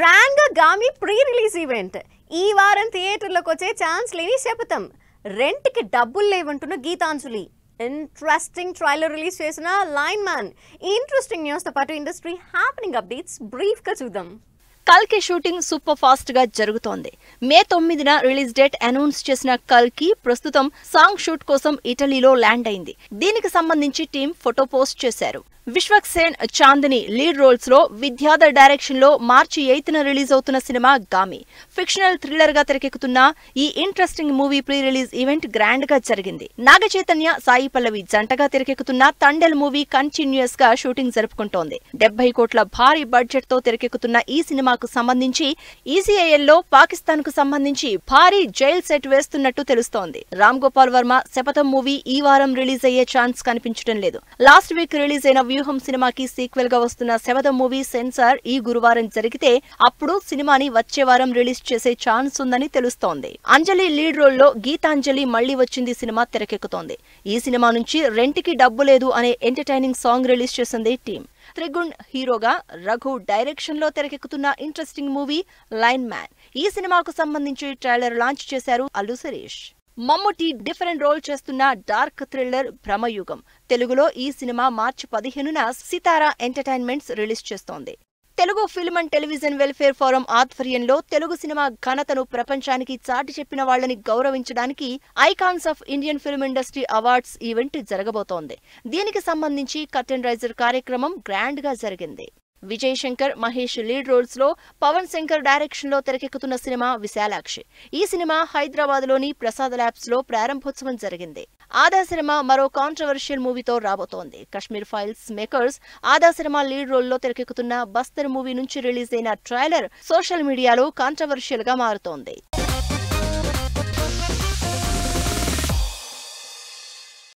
గా గామి pre release event ఈ వారం థియేటర్లోకి వచ్చే ఛాన్స్ లేని శపథం రెంట్కి డబ్బులు లేవంటున్న గీతాంజలి ఇంట్రెస్టింగ్ ట్రైలర్ రిలీజ్ చేసిన లైన్ మ్యాన్ ఇంట్రెస్టింగ్ ఇంట్రెస్టింగ్ తో పాటు ఇండస్ట్రీ హ్యాపెనింగ్ అప్డేట్స్ బ్రీఫ్గా చూద్దాం కల్కి షూటింగ్ సూపర్ ఫాస్ట్ గా జరుగుతోంది మే తొమ్మిదిన రిలీజ్ డేట్ అనౌన్స్ చేసిన కల్కి ప్రస్తుతం సాంగ్ షూట్ కోసం ఇటలీలో ల్యాండ్ అయింది దీనికి సంబంధించి టీం ఫోటో పోస్ట్ చేశారు విశ్వక్ సేన్ చాందిని లీడ్ రోల్స్ లో విద్యాధర్ డైరెక్షన్ లో మార్చి ఎయిత్న రిలీజ్ అవుతున్న సినిమా గామి ఫిక్షనల్ థ్రిల్లర్ గా తెరకెక్కుతున్న ఈ interesting movie pre release event grand గా జరిగింది నాగ చైతన్య సాయి పల్లవి జంటగా తెరకెక్కుతున్న తండెల్ మూవీ కంటిన్యూస్ గా షూటింగ్ జరుపుకుంటోంది డెబ్బై కోట్ల భారీ బడ్జెట్ తో తెరకెక్కుతున్న ఈ సినిమాకు సంబంధించి ఈసీఐఎల్ లో పాకిస్తాన్ కు సంబంధించి భారీ జైల్ సెట్ వేస్తున్నట్టు తెలుస్తోంది రామ్ గోపాల్ వర్మ శపథం మూవీ ఈ వారం రిలీజ్ అయ్యే ఛాన్స్ కనిపించడం లేదు లాస్ట్ వీక్ రిలీజ్ అయిన వ్యూహం సినిమాకి సీక్వెల్ గా వస్తున్న శవద మూవీ సెన్సార్ ఈ గురువారం జరిగితే అప్పుడు సినిమాని వచ్చే వారం రిలీజ్ చేసే ఛాన్స్ ఉందని తెలుస్తోంది అంజలి లీడ్ రోల్ లో గీతాంజలి మళ్లీ వచ్చింది సినిమా తెరకెక్కుతోంది ఈ సినిమా నుంచి రెంట్కి డబ్బు లేదు అనే ఎంటర్టైనింగ్ సాంగ్ రిలీజ్ చేసింది టీం త్రిగుణ్ హీరోగా రఘు డైరెక్షన్ లో తెరకెక్కుతున్న ఇంట్రెస్టింగ్ మూవీ లైన్ మ్యాన్ ఈ సినిమాకు సంబంధించి ట్రైలర్ లాంచ్ చేశారు అల్లు సురేష్ మమ్ముటి డిఫరెంట్ రోల్ చేస్తున్న డార్క్ థ్రిల్లర్ భ్రమయుగం తెలుగులో ఈ సినిమా మార్చి పదిహేనున సితారా ఎంటర్టైన్మెంట్స్ రిలీజ్ చేస్తోంది Telugu Film and Television Welfare Forum ఆధ్వర్యంలో తెలుగు సినిమా ఘనతను ప్రపంచానికి చాటి చెప్పిన వాళ్లని గౌరవించడానికి icons of Indian film industry awards event జరగబోతోంది దీనికి సంబంధించి కర్టెన్ రైజర్ కార్యక్రమం గ్రాండ్ గా జరిగింది విజయ్ శంకర్ మహేష్ లీడ్ రోల్స్ లో పవన్ శంకర్ డైరెక్షన్ లో తెరకెక్కుతున్న సినిమా విశాలాక్షి ఈ సినిమా హైదరాబాద్ లోని ప్రసాద్ ల్యాబ్స్ లో ప్రారంభోత్సవం జరిగింది ఆదా సినిమా మరో కాంట్రవర్షియల్ మూవీతో రాబోతోంది కశ్మీర్ ఫైల్స్ మేకర్స్ ఆదా సినిమా లీడ్ రోల్ లో తెరకెక్కుతున్న బస్తర్ మూవీ నుంచి రిలీజ్ అయిన ట్రైలర్ సోషల్ మీడియాలో కాంట్రవర్షియల్ గా మారుతోంది